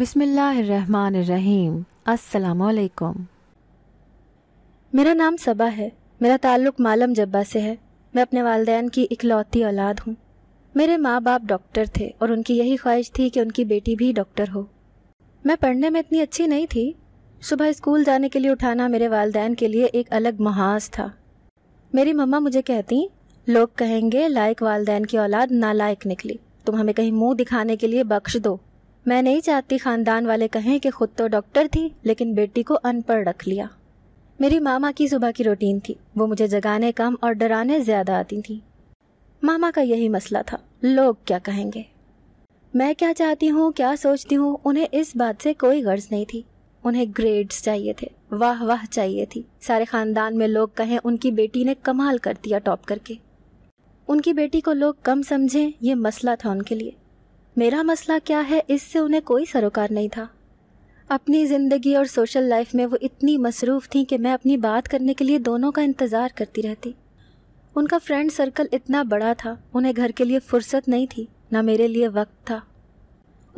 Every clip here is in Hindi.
अस्सलाम वालेकुम मेरा नाम सबा है मेरा ताल्लुक मालम जब्बा से है मैं अपने वालदेन की इकलौती औलाद हूँ मेरे माँ बाप डॉक्टर थे और उनकी यही ख्वाहिश थी कि उनकी बेटी भी डॉक्टर हो मैं पढ़ने में इतनी अच्छी नहीं थी सुबह स्कूल जाने के लिए उठाना मेरे वालदेन के लिए एक अलग महाज था मेरी मम्मा मुझे कहती लोग कहेंगे लायक वालदेन की औलाद नालायक निकली तुम हमें कहीं मुंह दिखाने के लिए बख्श दो मैं नहीं चाहती खानदान वाले कहें कि खुद तो डॉक्टर थी लेकिन बेटी को अनपढ़ रख लिया मेरी मामा की सुबह की रूटीन थी वो मुझे जगाने कम और डराने ज़्यादा आती थी मामा का यही मसला था लोग क्या कहेंगे मैं क्या चाहती हूँ क्या सोचती हूँ उन्हें इस बात से कोई गर्ज नहीं थी उन्हें ग्रेड्स चाहिए थे वाह वाह चाहिए थी सारे खानदान में लोग कहें उनकी बेटी ने कमाल कर दिया टॉप करके उनकी बेटी को लोग कम समझें ये मसला था उनके लिए मेरा मसला क्या है इससे उन्हें कोई सरोकार नहीं था अपनी ज़िंदगी और सोशल लाइफ में वो इतनी मसरूफ़ थी कि मैं अपनी बात करने के लिए दोनों का इंतज़ार करती रहती उनका फ्रेंड सर्कल इतना बड़ा था उन्हें घर के लिए फुर्सत नहीं थी ना मेरे लिए वक्त था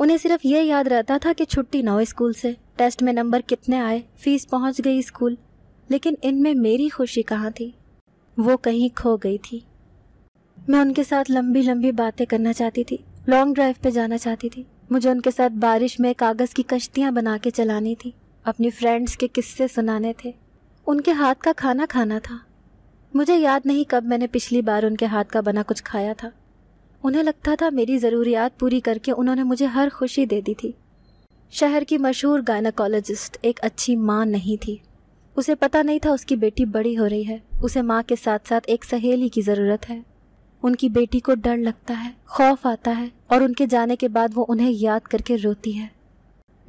उन्हें सिर्फ ये याद रहता था कि छुट्टी ना हो स्कूल से टेस्ट में नंबर कितने आए फीस पहुंच गई स्कूल लेकिन इनमें मेरी खुशी कहाँ थी वो कहीं खो गई थी मैं उनके साथ लंबी लंबी बातें करना चाहती थी लॉन्ग ड्राइव पे जाना चाहती थी मुझे उनके साथ बारिश में कागज़ की कश्तियाँ बना के चलानी थी अपनी फ्रेंड्स के किस्से सुनाने थे उनके हाथ का खाना खाना था मुझे याद नहीं कब मैंने पिछली बार उनके हाथ का बना कुछ खाया था उन्हें लगता था मेरी ज़रूरियात पूरी करके उन्होंने मुझे हर खुशी दे दी थी शहर की मशहूर गायनाकोलॉजिस्ट एक अच्छी माँ नहीं थी उसे पता नहीं था उसकी बेटी बड़ी हो रही है उसे माँ के साथ साथ एक सहेली की ज़रूरत है उनकी बेटी को डर लगता है खौफ आता है और उनके जाने के बाद वो उन्हें याद करके रोती है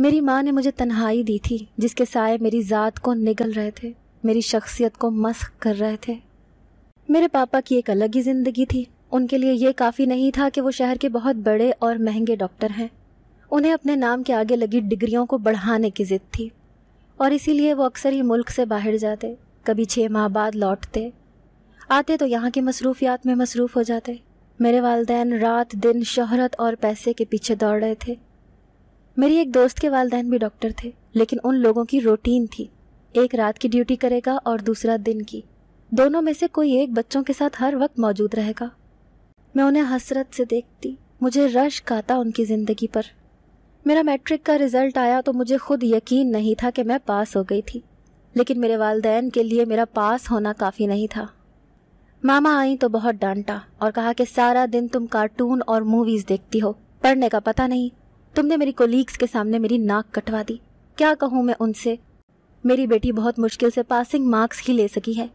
मेरी माँ ने मुझे तन्हाई दी थी जिसके साय मेरी ज़ात को निगल रहे थे मेरी शख्सियत को मस्क कर रहे थे मेरे पापा की एक अलग ही ज़िंदगी थी उनके लिए ये काफ़ी नहीं था कि वो शहर के बहुत बड़े और महंगे डॉक्टर हैं उन्हें अपने नाम के आगे लगी डिग्रियों को बढ़ाने की ज़िद थी और इसीलिए वो अक्सर ही मुल्क से बाहर जाते कभी छः माह बाद लौटते आते तो यहाँ की मसरूफियात में मसरूफ़ हो जाते मेरे वालदेन रात दिन शहरत और पैसे के पीछे दौड़ रहे थे मेरी एक दोस्त के वालदेन भी डॉक्टर थे लेकिन उन लोगों की रूटीन थी एक रात की ड्यूटी करेगा और दूसरा दिन की दोनों में से कोई एक बच्चों के साथ हर वक्त मौजूद रहेगा मैं उन्हें हसरत से देखती मुझे रश आता उनकी ज़िंदगी पर मेरा मैट्रिक का रिज़ल्ट आया तो मुझे खुद यकीन नहीं था कि मैं पास हो गई थी लेकिन मेरे वालदेन के लिए मेरा पास होना काफ़ी नहीं था मामा आई तो बहुत डांटा और कहा कि सारा दिन तुम कार्टून और मूवीज देखती हो पढ़ने का पता नहीं तुमने मेरी कोलीग्स के सामने मेरी नाक कटवा दी क्या कहूँ मैं उनसे मेरी बेटी बहुत मुश्किल से पासिंग मार्क्स ही ले सकी है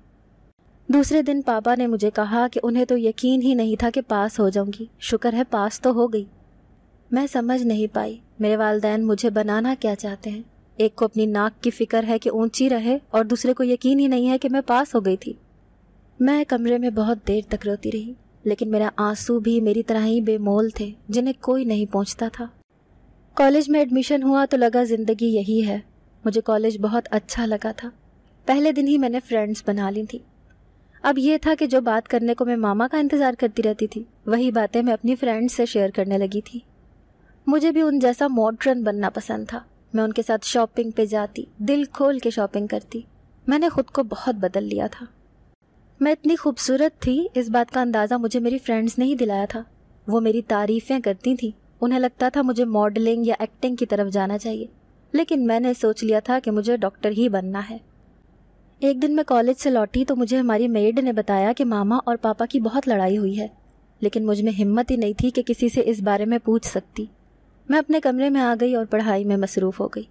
दूसरे दिन पापा ने मुझे कहा कि उन्हें तो यकीन ही नहीं था कि पास हो जाऊंगी शुक्र है पास तो हो गई मैं समझ नहीं पाई मेरे वालदेन मुझे बनाना क्या चाहते हैं एक को अपनी नाक की फिक्र है कि ऊंची रहे और दूसरे को यकीन ही नहीं है कि मैं पास हो गई थी मैं कमरे में बहुत देर तक रोती रही लेकिन मेरा आंसू भी मेरी तरह ही बेमोल थे जिन्हें कोई नहीं पहुंचता था कॉलेज में एडमिशन हुआ तो लगा ज़िंदगी यही है मुझे कॉलेज बहुत अच्छा लगा था पहले दिन ही मैंने फ्रेंड्स बना ली थी अब यह था कि जो बात करने को मैं मामा का इंतज़ार करती रहती थी वही बातें मैं अपनी फ्रेंड्स से शेयर करने लगी थी मुझे भी उन जैसा मॉडर्न बनना पसंद था मैं उनके साथ शॉपिंग पे जाती दिल खोल के शॉपिंग करती मैंने खुद को बहुत बदल लिया था मैं इतनी खूबसूरत थी इस बात का अंदाज़ा मुझे मेरी फ्रेंड्स ने ही दिलाया था वो मेरी तारीफ़ें करती थीं उन्हें लगता था मुझे मॉडलिंग या एक्टिंग की तरफ जाना चाहिए लेकिन मैंने सोच लिया था कि मुझे डॉक्टर ही बनना है एक दिन मैं कॉलेज से लौटी तो मुझे हमारी मेड ने बताया कि मामा और पापा की बहुत लड़ाई हुई है लेकिन मुझ में हिम्मत ही नहीं थी कि किसी से इस बारे में पूछ सकती मैं अपने कमरे में आ गई और पढ़ाई में मसरूफ़ हो गई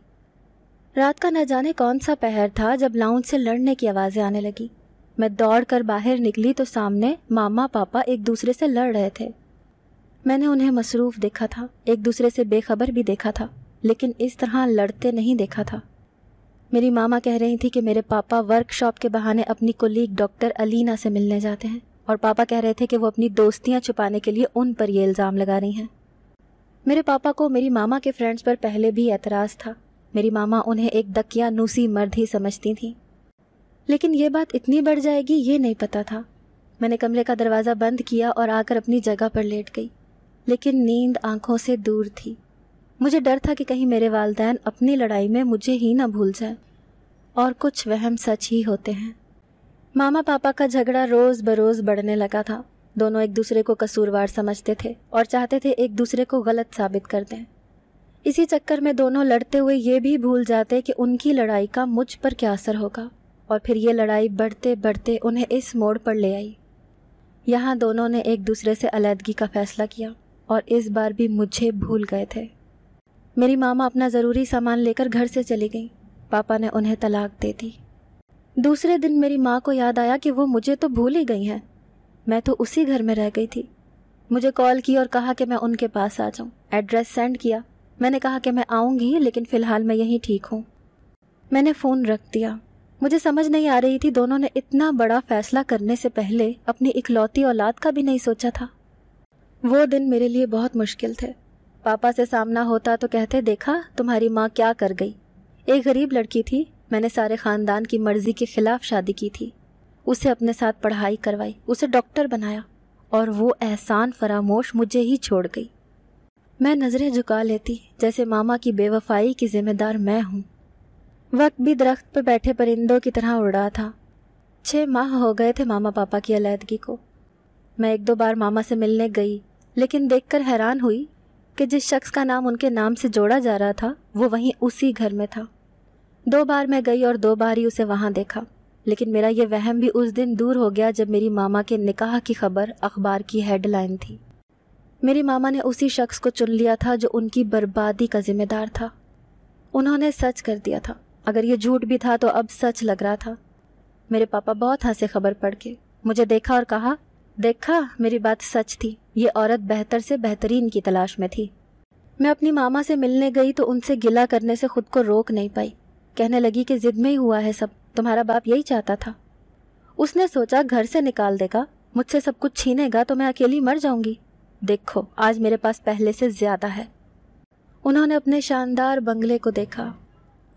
रात का न जाने कौन सा पहर था जब लाउंज से लड़ने की आवाज़ें आने लगी मैं दौड़ कर बाहर निकली तो सामने मामा पापा एक दूसरे से लड़ रहे थे मैंने उन्हें मसरूफ़ देखा था एक दूसरे से बेखबर भी देखा था लेकिन इस तरह लड़ते नहीं देखा था मेरी मामा कह रही थी कि मेरे पापा वर्कशॉप के बहाने अपनी कोलीग डॉक्टर अलीना से मिलने जाते हैं और पापा कह रहे थे कि वो अपनी दोस्तियां छुपाने के लिए उन पर ये इल्ज़ाम लगा रही हैं मेरे पापा को मेरी मामा के फ्रेंड्स पर पहले भी एतराज़ था मेरी मामा उन्हें एक दकिया नूसी मर्द ही समझती थी लेकिन ये बात इतनी बढ़ जाएगी ये नहीं पता था मैंने कमरे का दरवाज़ा बंद किया और आकर अपनी जगह पर लेट गई लेकिन नींद आंखों से दूर थी मुझे डर था कि कहीं मेरे वालदेन अपनी लड़ाई में मुझे ही ना भूल जाए और कुछ वहम सच ही होते हैं मामा पापा का झगड़ा रोज़ बरोज़ बढ़ने लगा था दोनों एक दूसरे को कसूरवार समझते थे और चाहते थे एक दूसरे को गलत साबित कर दें इसी चक्कर में दोनों लड़ते हुए ये भी भूल जाते कि उनकी लड़ाई का मुझ पर क्या असर होगा और फिर ये लड़ाई बढ़ते बढ़ते उन्हें इस मोड़ पर ले आई यहाँ दोनों ने एक दूसरे से अलहदगी का फ़ैसला किया और इस बार भी मुझे भूल गए थे मेरी मामा अपना ज़रूरी सामान लेकर घर से चली गई पापा ने उन्हें तलाक दे दी दूसरे दिन मेरी माँ को याद आया कि वो मुझे तो भूल ही गई हैं मैं तो उसी घर में रह गई थी मुझे कॉल की और कहा कि मैं उनके पास आ जाऊँ एड्रेस सेंड किया मैंने कहा कि मैं आऊँगी लेकिन फ़िलहाल मैं यहीं ठीक हूँ मैंने फ़ोन रख दिया मुझे समझ नहीं आ रही थी दोनों ने इतना बड़ा फैसला करने से पहले अपनी इकलौती औलाद का भी नहीं सोचा था वो दिन मेरे लिए बहुत मुश्किल थे पापा से सामना होता तो कहते देखा तुम्हारी माँ क्या कर गई एक गरीब लड़की थी मैंने सारे खानदान की मर्जी के खिलाफ शादी की थी उसे अपने साथ पढ़ाई करवाई उसे डॉक्टर बनाया और वो एहसान फरामोश मुझे ही छोड़ गई मैं नज़रें झुका लेती जैसे मामा की बेवफाई की जिम्मेदार मैं हूँ वक्त भी दरख्त पर बैठे परिंदों की तरह उड़ रहा था छः माह हो गए थे मामा पापा की अलीहदगी को मैं एक दो बार मामा से मिलने गई लेकिन देखकर हैरान हुई कि जिस शख्स का नाम उनके नाम से जोड़ा जा रहा था वो वहीं उसी घर में था दो बार मैं गई और दो बार ही उसे वहाँ देखा लेकिन मेरा ये वहम भी उस दिन दूर हो गया जब मेरी मामा के निकाह की खबर अखबार की हेडलाइन थी मेरी मामा ने उसी शख्स को चुन लिया था जो उनकी बर्बादी का जिम्मेदार था उन्होंने सच कर दिया था अगर ये झूठ भी था तो अब सच लग रहा था मेरे पापा बहुत हंसे खबर पढ़ के मुझे देखा और कहा देखा मेरी बात सच थी ये औरत बेहतर से बेहतरीन की तलाश में थी मैं अपनी मामा से मिलने गई तो उनसे गिला करने से खुद को रोक नहीं पाई कहने लगी कि जिद में ही हुआ है सब तुम्हारा बाप यही चाहता था उसने सोचा घर से निकाल देगा मुझसे सब कुछ छीनेगा तो मैं अकेली मर जाऊंगी देखो आज मेरे पास पहले से ज्यादा है उन्होंने अपने शानदार बंगले को देखा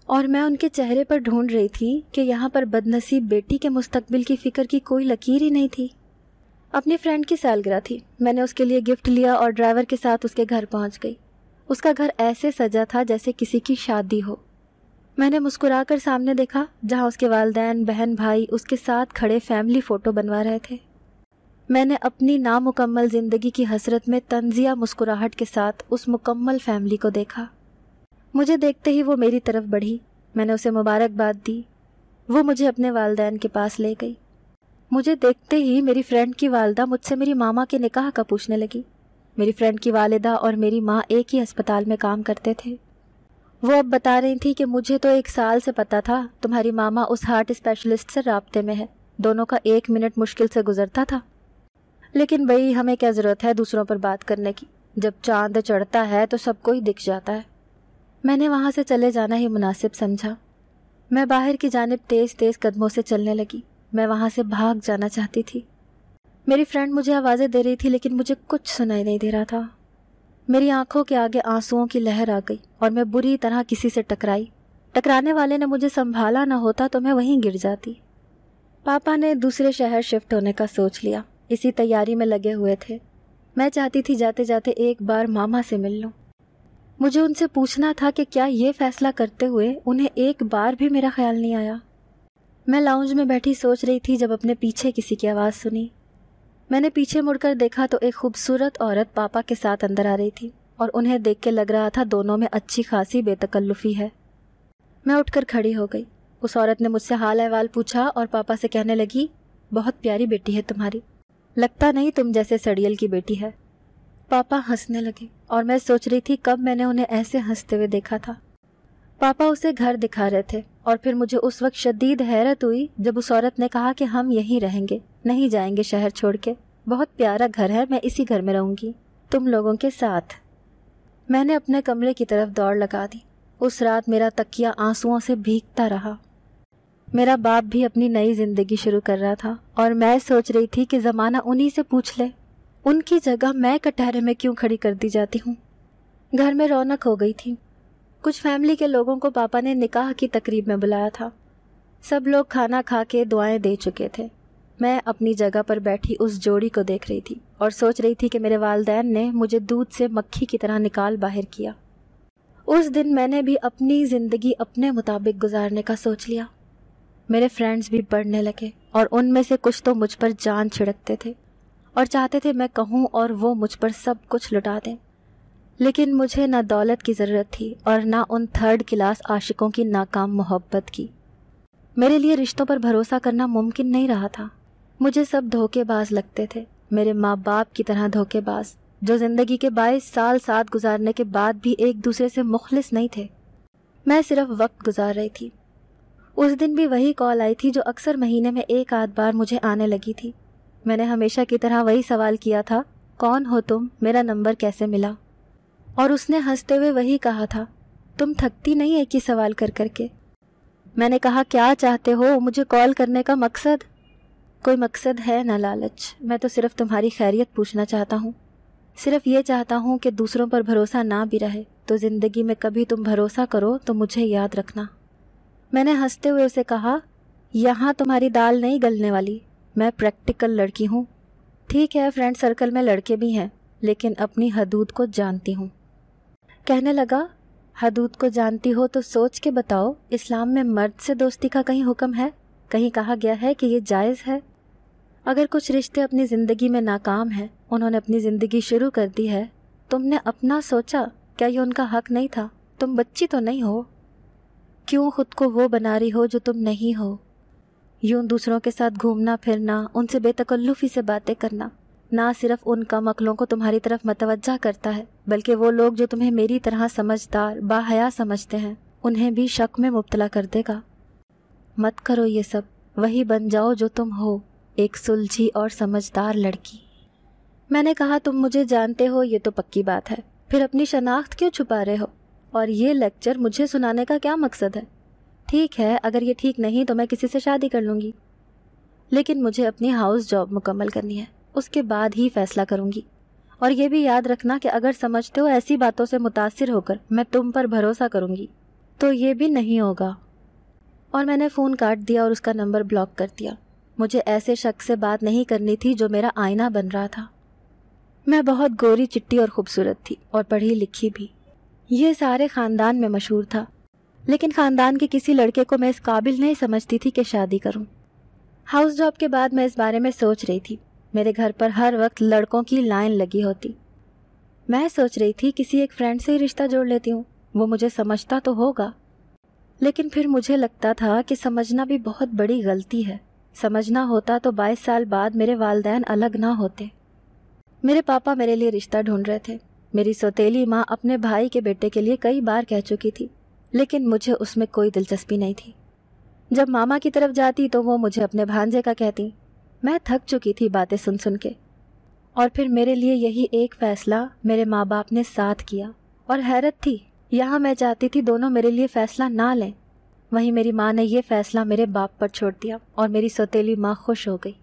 और मैं उनके चेहरे पर ढूंढ रही थी कि यहाँ पर बदनसीब बेटी के मुस्तकबिल की फ़िक्र की कोई लकीर ही नहीं थी अपने फ्रेंड की सालगिरह थी मैंने उसके लिए गिफ्ट लिया और ड्राइवर के साथ उसके घर पहुँच गई उसका घर ऐसे सजा था जैसे किसी की शादी हो मैंने मुस्कुराकर कर सामने देखा जहाँ उसके वालदेन बहन भाई उसके साथ खड़े फैमिली फ़ोटो बनवा रहे थे मैंने अपनी नामुकम्मल ज़िंदगी की हसरत में तंजिया मुस्कुराहट के साथ उस मुकम्मल फैमिली को देखा मुझे देखते ही वो मेरी तरफ बढ़ी मैंने उसे मुबारकबाद दी वो मुझे अपने वालदेन के पास ले गई मुझे देखते ही मेरी फ्रेंड की वालदा मुझसे मेरी मामा के निकाह का पूछने लगी मेरी फ्रेंड की वालदा और मेरी माँ एक ही अस्पताल में काम करते थे वो अब बता रही थी कि मुझे तो एक साल से पता था तुम्हारी मामा उस हार्ट स्पेशलिस्ट से रबते में है दोनों का एक मिनट मुश्किल से गुजरता था लेकिन भई हमें क्या ज़रूरत है दूसरों पर बात करने की जब चांद चढ़ता है तो सब कोई दिख जाता है मैंने वहाँ से चले जाना ही मुनासिब समझा मैं बाहर की जानब तेज़ तेज़ कदमों से चलने लगी मैं वहाँ से भाग जाना चाहती थी मेरी फ्रेंड मुझे आवाज़ें दे रही थी लेकिन मुझे कुछ सुनाई नहीं दे रहा था मेरी आंखों के आगे आंसुओं की लहर आ गई और मैं बुरी तरह किसी से टकराई टकराने वाले ने मुझे संभाला ना होता तो मैं वहीं गिर जाती पापा ने दूसरे शहर शिफ्ट होने का सोच लिया इसी तैयारी में लगे हुए थे मैं चाहती थी जाते जाते एक बार मामा से मिल लूँ मुझे उनसे पूछना था कि क्या ये फैसला करते हुए उन्हें एक बार भी मेरा ख्याल नहीं आया मैं लाउंज में बैठी सोच रही थी जब अपने पीछे किसी की आवाज़ सुनी मैंने पीछे मुड़कर देखा तो एक खूबसूरत औरत पापा के साथ अंदर आ रही थी और उन्हें देख के लग रहा था दोनों में अच्छी खासी बेतकल्लुफ़ी है मैं उठकर खड़ी हो गई उस औरत ने मुझसे हाल अहवाल पूछा और पापा से कहने लगी बहुत प्यारी बेटी है तुम्हारी लगता नहीं तुम जैसे सड़ियल की बेटी है पापा हंसने लगे और मैं सोच रही थी कब मैंने उन्हें ऐसे हंसते हुए देखा था पापा उसे घर दिखा रहे थे और फिर मुझे उस वक्त शदीद हैरत हुई जब उस औरत ने कहा कि हम यहीं रहेंगे नहीं जाएंगे शहर छोड़ के बहुत प्यारा घर है मैं इसी घर में रहूंगी तुम लोगों के साथ मैंने अपने कमरे की तरफ दौड़ लगा दी उस रात मेरा तकिया आंसुओं से भीगता रहा मेरा बाप भी अपनी नई जिंदगी शुरू कर रहा था और मैं सोच रही थी कि ज़माना उन्हीं से पूछ ले उनकी जगह मैं कटहरे में क्यों खड़ी कर दी जाती हूँ घर में रौनक हो गई थी कुछ फैमिली के लोगों को पापा ने निकाह की तकरीब में बुलाया था सब लोग खाना खा के दुआएं दे चुके थे मैं अपनी जगह पर बैठी उस जोड़ी को देख रही थी और सोच रही थी कि मेरे वालदेन ने मुझे दूध से मक्खी की तरह निकाल बाहर किया उस दिन मैंने भी अपनी ज़िंदगी अपने मुताबिक गुजारने का सोच लिया मेरे फ्रेंड्स भी बढ़ने लगे और उनमें से कुछ तो मुझ पर जान छिड़कते थे और चाहते थे मैं कहूँ और वो मुझ पर सब कुछ लुटा दें लेकिन मुझे ना दौलत की ज़रूरत थी और ना उन थर्ड क्लास आशिकों की नाकाम मोहब्बत की मेरे लिए रिश्तों पर भरोसा करना मुमकिन नहीं रहा था मुझे सब धोखेबाज लगते थे मेरे माँ बाप की तरह धोखेबाज जो ज़िंदगी के बाईस साल साथ गुजारने के बाद भी एक दूसरे से मुखलिस नहीं थे मैं सिर्फ वक्त गुजार रही थी उस दिन भी वही कॉल आई थी जो अक्सर महीने में एक आध बार मुझे आने लगी थी मैंने हमेशा की तरह वही सवाल किया था कौन हो तुम मेरा नंबर कैसे मिला और उसने हंसते हुए वही कहा था तुम थकती नहीं एक ही सवाल कर करके मैंने कहा क्या चाहते हो मुझे कॉल करने का मकसद कोई मकसद है ना लालच मैं तो सिर्फ तुम्हारी खैरियत पूछना चाहता हूँ सिर्फ ये चाहता हूँ कि दूसरों पर भरोसा ना भी रहे तो ज़िंदगी में कभी तुम भरोसा करो तो मुझे याद रखना मैंने हंसते हुए उसे कहा यहाँ तुम्हारी दाल नहीं गलने वाली मैं प्रैक्टिकल लड़की हूँ ठीक है फ्रेंड सर्कल में लड़के भी हैं लेकिन अपनी हदूद को जानती हूँ कहने लगा हदूद को जानती हो तो सोच के बताओ इस्लाम में मर्द से दोस्ती का कहीं हुक्म है कहीं कहा गया है कि ये जायज़ है अगर कुछ रिश्ते अपनी ज़िंदगी में नाकाम हैं उन्होंने अपनी ज़िंदगी शुरू कर दी है तुमने अपना सोचा क्या ये उनका हक नहीं था तुम बच्ची तो नहीं हो क्यों खुद को वो बना रही हो जो तुम नहीं हो यूं दूसरों के साथ घूमना फिरना उनसे बेतकल्लुफी से बातें करना ना सिर्फ उन कम अकलों को तुम्हारी तरफ मतवजा करता है बल्कि वो लोग जो तुम्हें मेरी तरह समझदार बाहया समझते हैं उन्हें भी शक में मुबतला कर देगा मत करो ये सब वही बन जाओ जो तुम हो एक सुलझी और समझदार लड़की मैंने कहा तुम मुझे जानते हो ये तो पक्की बात है फिर अपनी शनाख्त क्यों छुपा रहे हो और ये लेक्चर मुझे सुनाने का क्या मकसद है ठीक है अगर ये ठीक नहीं तो मैं किसी से शादी कर लूँगी लेकिन मुझे अपनी हाउस जॉब मुकम्मल करनी है उसके बाद ही फैसला करूँगी और ये भी याद रखना कि अगर समझते हो ऐसी बातों से मुतासर होकर मैं तुम पर भरोसा करूँगी तो ये भी नहीं होगा और मैंने फ़ोन काट दिया और उसका नंबर ब्लॉक कर दिया मुझे ऐसे शख्स से बात नहीं करनी थी जो मेरा आईना बन रहा था मैं बहुत गोरी चिट्टी और खूबसूरत थी और पढ़ी लिखी भी ये सारे ख़ानदान में मशहूर था लेकिन ख़ानदान के किसी लड़के को मैं इस काबिल नहीं समझती थी कि शादी करूं। हाउस जॉब के बाद मैं इस बारे में सोच रही थी मेरे घर पर हर वक्त लड़कों की लाइन लगी होती मैं सोच रही थी किसी एक फ्रेंड से ही रिश्ता जोड़ लेती हूँ वो मुझे समझता तो होगा लेकिन फिर मुझे लगता था कि समझना भी बहुत बड़ी गलती है समझना होता तो 22 साल बाद मेरे वालदेन अलग ना होते मेरे पापा मेरे लिए रिश्ता ढूंढ रहे थे मेरी सौतीली माँ अपने भाई के बेटे के लिए कई बार कह चुकी थी लेकिन मुझे उसमें कोई दिलचस्पी नहीं थी जब मामा की तरफ जाती तो वो मुझे अपने भांजे का कहती मैं थक चुकी थी बातें सुन सुन के और फिर मेरे लिए यही एक फैसला मेरे माँ बाप ने साथ किया और हैरत थी यहाँ मैं चाहती थी दोनों मेरे लिए फैसला ना लें वहीं मेरी माँ ने यह फैसला मेरे बाप पर छोड़ दिया और मेरी सौतेली माँ खुश हो गई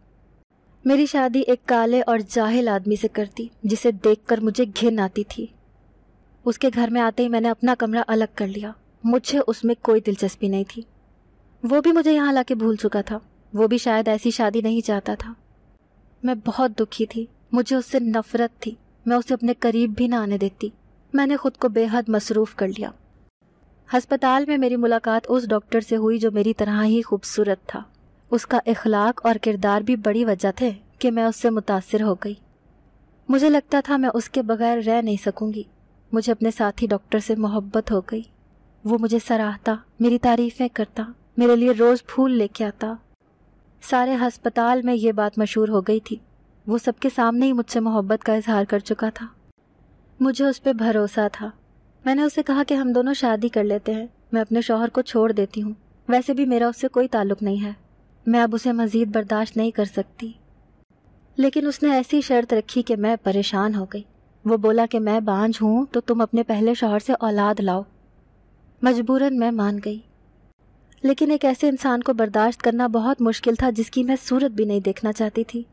मेरी शादी एक काले और जाहिल आदमी से करती जिसे देखकर मुझे घिन आती थी उसके घर में आते ही मैंने अपना कमरा अलग कर लिया मुझे उसमें कोई दिलचस्पी नहीं थी वो भी मुझे यहाँ लाके भूल चुका था वो भी शायद ऐसी शादी नहीं चाहता था मैं बहुत दुखी थी मुझे उससे नफरत थी मैं उसे अपने करीब भी ना आने देती मैंने खुद को बेहद मसरूफ़ कर लिया अस्पताल में मेरी मुलाकात उस डॉक्टर से हुई जो मेरी तरह ही खूबसूरत था उसका इखलाक और किरदार भी बड़ी वजह थे कि मैं उससे मुतासर हो गई मुझे लगता था मैं उसके बगैर रह नहीं सकूंगी मुझे अपने साथी डॉक्टर से मोहब्बत हो गई वो मुझे सराहता मेरी तारीफ़ें करता मेरे लिए रोज़ फूल लेके आता सारे हस्पताल में ये बात मशहूर हो गई थी वो सबके सामने ही मुझसे मोहब्बत का इजहार कर चुका था मुझे उस पर भरोसा था मैंने उसे कहा कि हम दोनों शादी कर लेते हैं मैं अपने शोहर को छोड़ देती हूँ वैसे भी मेरा उससे कोई ताल्लुक नहीं है मैं अब उसे मज़ीद बर्दाश्त नहीं कर सकती लेकिन उसने ऐसी शर्त रखी कि मैं परेशान हो गई वो बोला कि मैं बांझ हूँ तो तुम अपने पहले शोहर से औलाद लाओ मजबूरन मैं मान गई लेकिन एक ऐसे इंसान को बर्दाश्त करना बहुत मुश्किल था जिसकी मैं सूरत भी नहीं देखना चाहती थी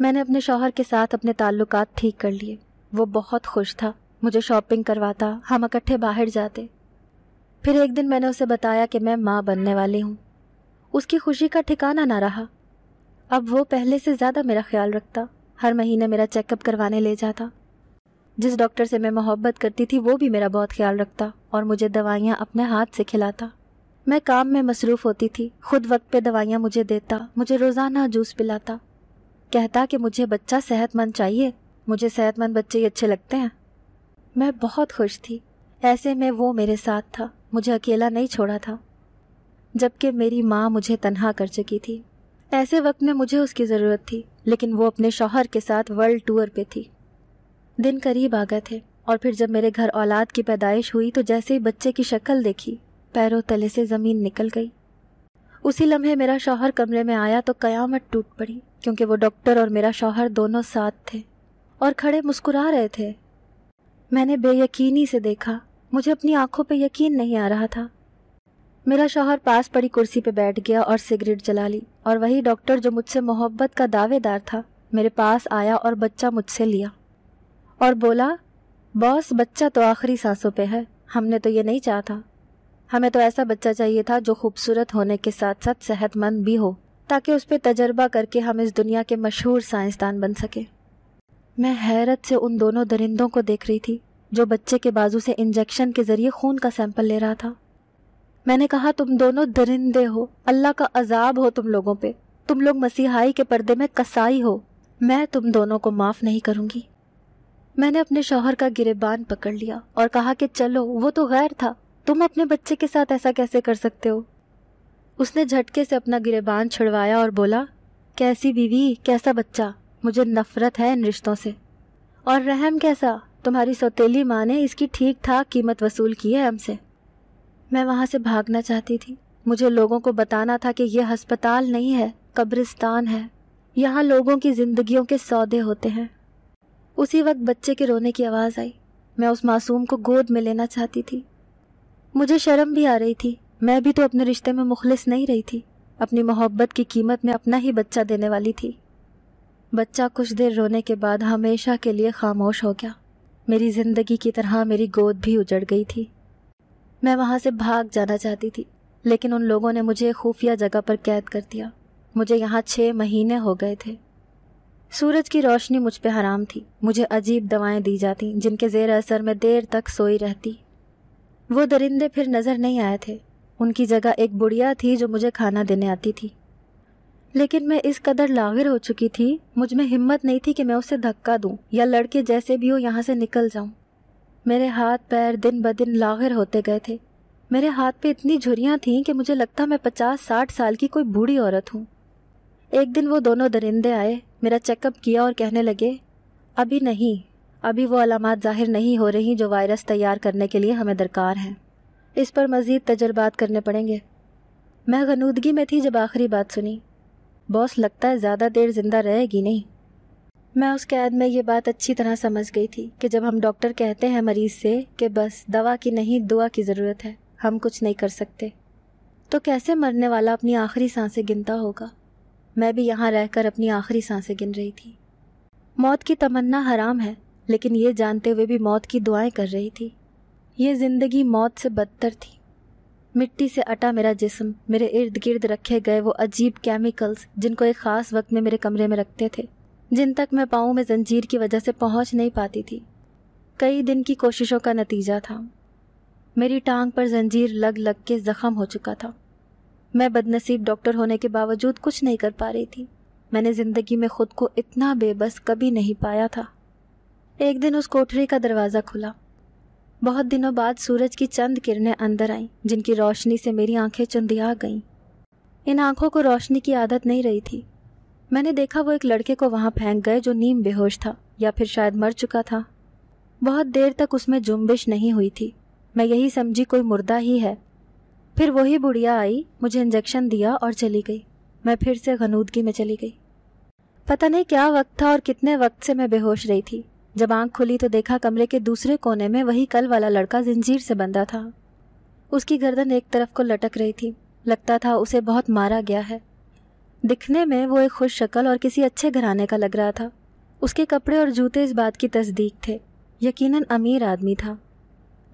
मैंने अपने शौहर के साथ अपने ताल्लुक ठीक कर लिए वो बहुत खुश था मुझे शॉपिंग करवाता हम इकट्ठे बाहर जाते फिर एक दिन मैंने उसे बताया कि मैं माँ बनने वाली हूँ उसकी खुशी का ठिकाना ना रहा अब वो पहले से ज़्यादा मेरा ख्याल रखता हर महीने मेरा चेकअप करवाने ले जाता जिस डॉक्टर से मैं मोहब्बत करती थी वो भी मेरा बहुत ख्याल रखता और मुझे दवाइयाँ अपने हाथ से खिलाता मैं काम में मसरूफ़ होती थी खुद वक्त पे दवाइयाँ मुझे देता मुझे रोज़ाना जूस पिलाता कहता कि मुझे बच्चा सेहतमंद चाहिए मुझे सेहतमंद बच्चे ही अच्छे लगते हैं मैं बहुत खुश थी ऐसे में वो मेरे साथ था मुझे अकेला नहीं छोड़ा था जबकि मेरी माँ मुझे तनहा कर चुकी थी ऐसे वक्त में मुझे उसकी ज़रूरत थी लेकिन वो अपने शौहर के साथ वर्ल्ड टूर पे थी दिन करीब आ गए थे और फिर जब मेरे घर औलाद की पैदाइश हुई तो जैसे ही बच्चे की शक्ल देखी पैरों तले से ज़मीन निकल गई उसी लम्हे मेरा शौहर कमरे में आया तो कयामत टूट पड़ी क्योंकि वो डॉक्टर और मेरा शौहर दोनों साथ थे और खड़े मुस्कुरा रहे थे मैंने बेयकीनी से देखा मुझे अपनी आंखों पर यकीन नहीं आ रहा था मेरा शौहर पास पड़ी कुर्सी पर बैठ गया और सिगरेट जला ली और वही डॉक्टर जो मुझसे मोहब्बत का दावेदार था मेरे पास आया और बच्चा मुझसे लिया और बोला बॉस बच्चा तो आखिरी सांसों पे है हमने तो ये नहीं चाहा था हमें तो ऐसा बच्चा चाहिए था जो खूबसूरत होने के साथ साथ सेहतमंद भी हो ताकि उस पर तजर्बा करके हम इस दुनिया के मशहूर साइंसदान बन सके मैं हैरत से उन दोनों दरिंदों को देख रही थी जो बच्चे के बाजू से इंजेक्शन के ज़रिए खून का सैंपल ले रहा था मैंने कहा तुम दोनों दरिंदे हो अल्लाह का अजाब हो तुम लोगों पे तुम लोग मसीहाई के पर्दे में कसाई हो मैं तुम दोनों को माफ़ नहीं करूँगी मैंने अपने शौहर का गिरेबान पकड़ लिया और कहा कि चलो वो तो गैर था तुम अपने बच्चे के साथ ऐसा कैसे कर सकते हो उसने झटके से अपना गिरेबान छिड़वाया और बोला कैसी बीवी कैसा बच्चा मुझे नफरत है इन रिश्तों से और रहम कैसा तुम्हारी सौतीली माँ ने इसकी ठीक ठाक कीमत वसूल की है हमसे मैं वहाँ से भागना चाहती थी मुझे लोगों को बताना था कि यह हस्पताल नहीं है कब्रिस्तान है यहाँ लोगों की जिंदगियों के सौदे होते हैं उसी वक्त बच्चे के रोने की आवाज़ आई मैं उस मासूम को गोद में लेना चाहती थी मुझे शर्म भी आ रही थी मैं भी तो अपने रिश्ते में मुखलिस नहीं रही थी अपनी मोहब्बत की कीमत में अपना ही बच्चा देने वाली थी बच्चा कुछ देर रोने के बाद हमेशा के लिए खामोश हो गया मेरी ज़िंदगी की तरह मेरी गोद भी उजड़ गई थी मैं वहाँ से भाग जाना चाहती थी लेकिन उन लोगों ने मुझे खुफिया जगह पर कैद कर दिया मुझे यहाँ छः महीने हो गए थे सूरज की रोशनी मुझ पर हराम थी मुझे अजीब दवाएं दी जाती जिनके जेर असर में देर तक सोई रहती वो दरिंदे फिर नज़र नहीं आए थे उनकी जगह एक बुढ़िया थी जो मुझे खाना देने आती थी लेकिन मैं इस कदर लागिर हो चुकी थी मुझ में हिम्मत नहीं थी कि मैं उसे धक्का दूं या लड़के जैसे भी हो यहाँ से निकल जाऊं मेरे हाथ पैर दिन ब दिन लागिर होते गए थे मेरे हाथ पे इतनी झुरियाँ थीं कि मुझे लगता मैं पचास साठ साल की कोई बूढ़ी औरत हूँ एक दिन वो दोनों दरिंदे आए मेरा चेकअप किया और कहने लगे अभी नहीं अभी वो अलामत ज़ाहिर नहीं हो रही जो वायरस तैयार करने के लिए हमें दरकार हैं इस पर मज़ीद तजर्बात करने पड़ेंगे मैं गनूदगी में थी जब आखिरी बात सुनी बॉस लगता है ज़्यादा देर ज़िंदा रहेगी नहीं मैं उस कैद में ये बात अच्छी तरह समझ गई थी कि जब हम डॉक्टर कहते हैं मरीज़ से कि बस दवा की नहीं दुआ की ज़रूरत है हम कुछ नहीं कर सकते तो कैसे मरने वाला अपनी आखिरी सांसें गिनता होगा मैं भी यहाँ रहकर अपनी आखिरी सांसें गिन रही थी मौत की तमन्ना हराम है लेकिन ये जानते हुए भी मौत की दुआएं कर रही थी ये ज़िंदगी मौत से बदतर थी मिट्टी से अटा मेरा जिस्म मेरे इर्द गिर्द रखे गए वो अजीब केमिकल्स जिनको एक ख़ास वक्त में मेरे कमरे में रखते थे जिन तक मैं पाँव में जंजीर की वजह से पहुँच नहीं पाती थी कई दिन की कोशिशों का नतीजा था मेरी टांग पर जंजीर लग लग के ज़ख़म हो चुका था मैं बदनसीब डॉक्टर होने के बावजूद कुछ नहीं कर पा रही थी मैंने ज़िंदगी में खुद को इतना बेबस कभी नहीं पाया था एक दिन उस कोठरी का दरवाज़ा खुला बहुत दिनों बाद सूरज की चंद किरणें अंदर आईं जिनकी रोशनी से मेरी आंखें चुंदिया गईं इन आंखों को रोशनी की आदत नहीं रही थी मैंने देखा वो एक लड़के को वहाँ फेंक गए जो नीम बेहोश था या फिर शायद मर चुका था बहुत देर तक उसमें जुम्बिश नहीं हुई थी मैं यही समझी कोई मुर्दा ही है फिर वही बुढ़िया आई मुझे इंजेक्शन दिया और चली गई मैं फिर से गनूदगी में चली गई पता नहीं क्या वक्त था और कितने वक्त से मैं बेहोश रही थी जब आंख खुली तो देखा कमरे के दूसरे कोने में वही कल वाला लड़का जंजीर से बंधा था उसकी गर्दन एक तरफ को लटक रही थी लगता था उसे बहुत मारा गया है दिखने में वो एक खुश शक्ल और किसी अच्छे घराने का लग रहा था उसके कपड़े और जूते इस बात की तस्दीक थे यकीनन अमीर आदमी था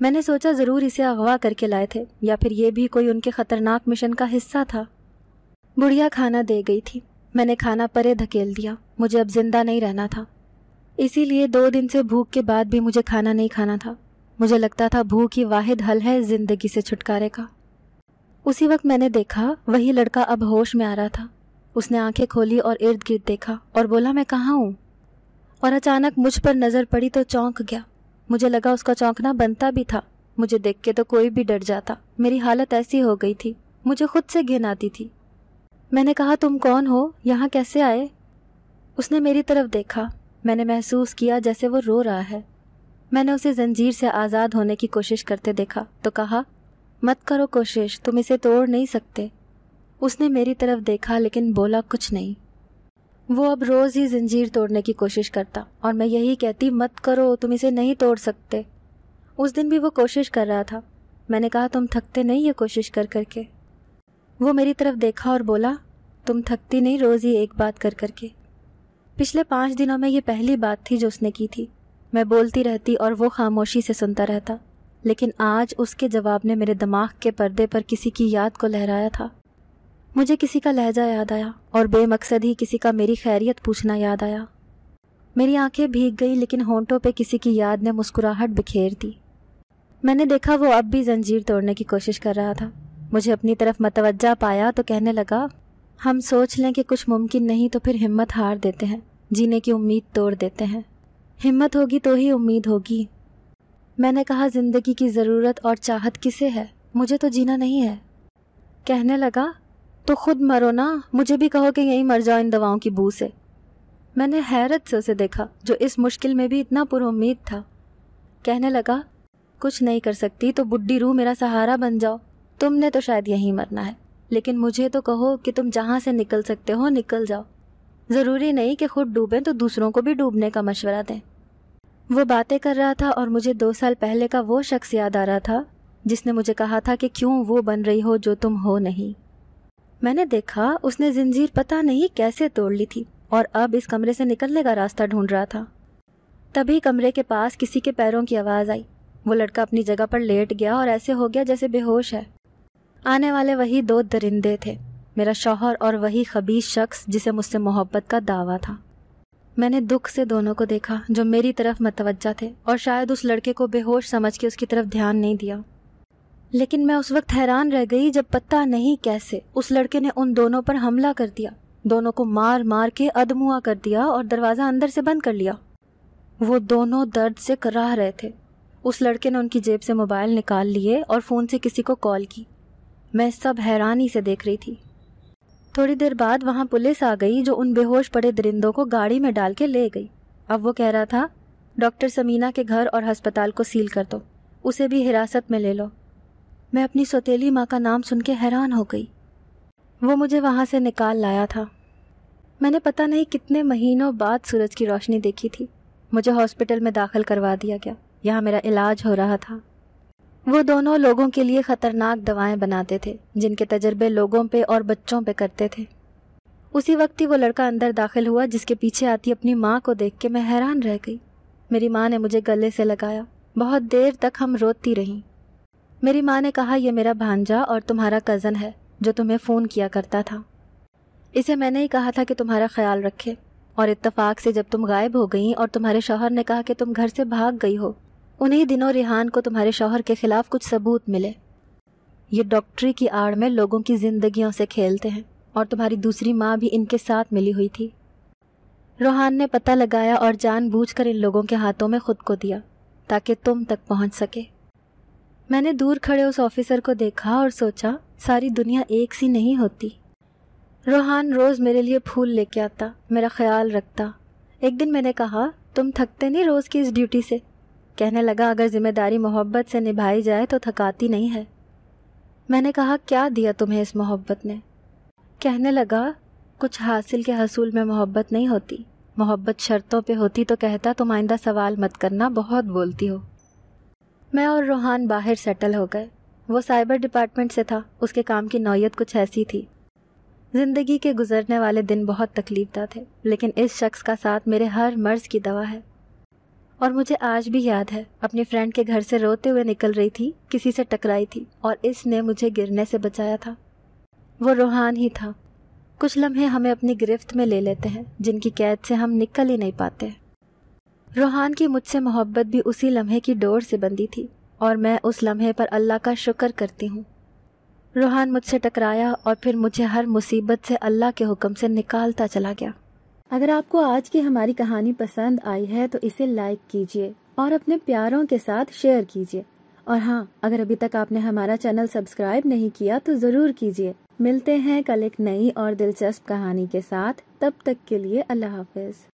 मैंने सोचा ज़रूर इसे अगवा करके लाए थे या फिर ये भी कोई उनके ख़तरनाक मिशन का हिस्सा था बुढ़िया खाना दे गई थी मैंने खाना परे धकेल दिया मुझे अब जिंदा नहीं रहना था इसीलिए दो दिन से भूख के बाद भी मुझे खाना नहीं खाना था मुझे लगता था भूख ही वाहिद हल है ज़िंदगी से छुटकारे का उसी वक्त मैंने देखा वही लड़का अब होश में आ रहा था उसने आंखें खोली और इर्द गिर्द देखा और बोला मैं कहाँ हूँ और अचानक मुझ पर नज़र पड़ी तो चौंक गया मुझे लगा उसका चौंकना बनता भी था मुझे देख के तो कोई भी डर जाता मेरी हालत ऐसी हो गई थी मुझे खुद से घिन आती थी मैंने कहा तुम कौन हो यहाँ कैसे आए उसने मेरी तरफ देखा मैंने महसूस किया जैसे वो रो रहा है मैंने उसे जंजीर से आज़ाद होने की कोशिश करते देखा तो कहा मत करो कोशिश तुम इसे तोड़ नहीं सकते उसने मेरी तरफ देखा लेकिन बोला कुछ नहीं वो अब रोज ही जंजीर तोड़ने की कोशिश करता और मैं यही कहती मत करो तुम इसे नहीं तोड़ सकते उस दिन भी वो कोशिश कर रहा था मैंने कहा तुम थकते नहीं ये कोशिश कर करके वो मेरी तरफ देखा और बोला तुम थकती नहीं रोज़ ही एक बात कर करके पिछले पाँच दिनों में ये पहली बात थी जो उसने की थी मैं बोलती रहती और वो खामोशी से सुनता रहता लेकिन आज उसके जवाब ने मेरे दिमाग के पर्दे पर किसी की याद को लहराया था मुझे किसी का लहजा याद आया और बेमकसद ही किसी का मेरी खैरियत पूछना याद आया मेरी आंखें भीग गई लेकिन होंठों पे किसी की याद ने मुस्कुराहट बिखेर दी मैंने देखा वो अब भी जंजीर तोड़ने की कोशिश कर रहा था मुझे अपनी तरफ मतवजा पाया तो कहने लगा हम सोच लें कि कुछ मुमकिन नहीं तो फिर हिम्मत हार देते हैं जीने की उम्मीद तोड़ देते हैं हिम्मत होगी तो ही उम्मीद होगी मैंने कहा ज़िंदगी की ज़रूरत और चाहत किसे है मुझे तो जीना नहीं है कहने लगा तो खुद मरो ना मुझे भी कहो कि यहीं मर जाओ इन दवाओं की बू से मैंने हैरत से उसे देखा जो इस मुश्किल में भी इतना पुरुद था कहने लगा कुछ नहीं कर सकती तो बुढ़ी रूह मेरा सहारा बन जाओ तुमने तो शायद यहीं मरना है लेकिन मुझे तो कहो कि तुम जहां से निकल सकते हो निकल जाओ ज़रूरी नहीं कि खुद डूबें तो दूसरों को भी डूबने का मशवरा दें वो बातें कर रहा था और मुझे दो साल पहले का वो शख्स याद आ रहा था जिसने मुझे कहा था कि क्यों वो बन रही हो जो तुम हो नहीं मैंने देखा उसने जंजीर पता नहीं कैसे तोड़ ली थी और अब इस कमरे से निकलने का रास्ता ढूंढ रहा था तभी कमरे के पास किसी के पैरों की आवाज़ आई वो लड़का अपनी जगह पर लेट गया और ऐसे हो गया जैसे बेहोश है आने वाले वही दो दरिंदे थे मेरा शौहर और वही खबीज शख्स जिसे मुझसे मोहब्बत का दावा था मैंने दुख से दोनों को देखा जो मेरी तरफ मतवजा थे और शायद उस लड़के को बेहोश समझ के उसकी तरफ ध्यान नहीं दिया लेकिन मैं उस वक्त हैरान रह गई जब पता नहीं कैसे उस लड़के ने उन दोनों पर हमला कर दिया दोनों को मार मार के अदमुआ कर दिया और दरवाज़ा अंदर से बंद कर लिया वो दोनों दर्द से कराह रहे थे उस लड़के ने उनकी जेब से मोबाइल निकाल लिए और फ़ोन से किसी को कॉल की मैं सब हैरानी से देख रही थी थोड़ी देर बाद वहाँ पुलिस आ गई जो उन बेहोश पड़े दरिंदों को गाड़ी में डाल के ले गई अब वो कह रहा था डॉक्टर समीना के घर और अस्पताल को सील कर दो उसे भी हिरासत में ले लो मैं अपनी सौतीली माँ का नाम सुन के हैरान हो गई वो मुझे वहाँ से निकाल लाया था मैंने पता नहीं कितने महीनों बाद सूरज की रोशनी देखी थी मुझे हॉस्पिटल में दाखिल करवा दिया गया यहाँ मेरा इलाज हो रहा था वो दोनों लोगों के लिए ख़तरनाक दवाएं बनाते थे जिनके तजर्बे लोगों पे और बच्चों पे करते थे उसी वक्त ही वो लड़का अंदर दाखिल हुआ जिसके पीछे आती अपनी माँ को देख के मैं हैरान रह गई मेरी माँ ने मुझे गले से लगाया बहुत देर तक हम रोती रहीं मेरी माँ ने कहा यह मेरा भांजा और तुम्हारा कज़न है जो तुम्हें फ़ोन किया करता था इसे मैंने ही कहा था कि तुम्हारा ख्याल रखे और इतफाक से जब तुम गायब हो गई और तुम्हारे शौहर ने कहा कि तुम घर से भाग गई हो उन्हीं दिनों रिहान को तुम्हारे शौहर के खिलाफ कुछ सबूत मिले ये डॉक्टरी की आड़ में लोगों की जिंदगियों से खेलते हैं और तुम्हारी दूसरी माँ भी इनके साथ मिली हुई थी रोहान ने पता लगाया और जानबूझकर इन लोगों के हाथों में खुद को दिया ताकि तुम तक पहुँच सके मैंने दूर खड़े उस ऑफिसर को देखा और सोचा सारी दुनिया एक सी नहीं होती रोहान रोज़ मेरे लिए फूल लेके आता मेरा ख्याल रखता एक दिन मैंने कहा तुम थकते नहीं रोज़ की इस ड्यूटी से कहने लगा अगर जिम्मेदारी मोहब्बत से निभाई जाए तो थकाती नहीं है मैंने कहा क्या दिया तुम्हें इस मोहब्बत ने कहने लगा कुछ हासिल के हसूल में मोहब्बत नहीं होती मोहब्बत शर्तों पे होती तो कहता तुम आइंदा सवाल मत करना बहुत बोलती हो मैं और रोहान बाहर सेटल हो गए वो साइबर डिपार्टमेंट से था उसके काम की नौीयत कुछ ऐसी थी ज़िंदगी के गुजरने वाले दिन बहुत तकलीफदा थे लेकिन इस शख्स का साथ मेरे हर मर्ज़ की दवा है और मुझे आज भी याद है अपनी फ्रेंड के घर से रोते हुए निकल रही थी किसी से टकराई थी और इसने मुझे गिरने से बचाया था वो रोहान ही था कुछ लम्हे हमें अपनी गिरफ्त में ले लेते हैं जिनकी कैद से हम निकल ही नहीं पाते हैं रोहान की मुझसे मोहब्बत भी उसी लम्हे की डोर से बंधी थी और मैं उस लम्हे पर अल्लाह का शुक्र करती हूँ रोहान मुझसे टकराया और फिर मुझे हर मुसीबत से अल्लाह के हुक्म से निकालता चला गया अगर आपको आज की हमारी कहानी पसंद आई है तो इसे लाइक कीजिए और अपने प्यारों के साथ शेयर कीजिए और हाँ अगर अभी तक आपने हमारा चैनल सब्सक्राइब नहीं किया तो ज़रूर कीजिए मिलते हैं कल एक नई और दिलचस्प कहानी के साथ तब तक के लिए अल्लाह हाफिज